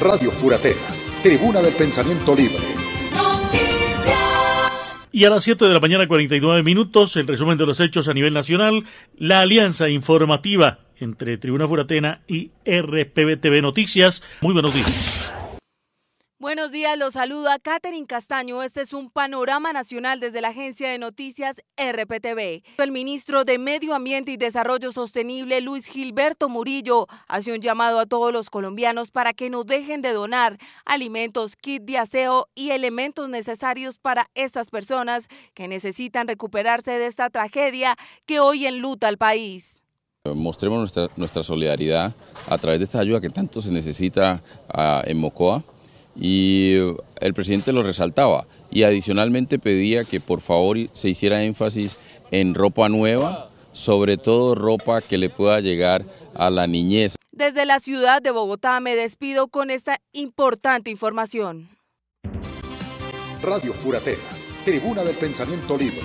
Radio Furatena, Tribuna del Pensamiento Libre. Y a las 7 de la mañana 49 minutos, el resumen de los hechos a nivel nacional, la alianza informativa entre Tribuna Furatena y RPB Noticias. Muy buenos días. Buenos días, los saluda Catherine Castaño. Este es un panorama nacional desde la agencia de noticias RPTV. El ministro de Medio Ambiente y Desarrollo Sostenible, Luis Gilberto Murillo, hace un llamado a todos los colombianos para que no dejen de donar alimentos, kit de aseo y elementos necesarios para estas personas que necesitan recuperarse de esta tragedia que hoy enluta al país. Mostremos nuestra, solidaridad a través de esta ayuda que tanto se necesita ah, en Mocoa y el presidente lo resaltaba y adicionalmente pedía que por favor se hiciera énfasis en ropa nueva, sobre todo ropa que le pueda llegar a la niñez. Desde la ciudad de Bogotá me despido con esta importante información. Radio Furatera, Tribuna del Pensamiento Libre.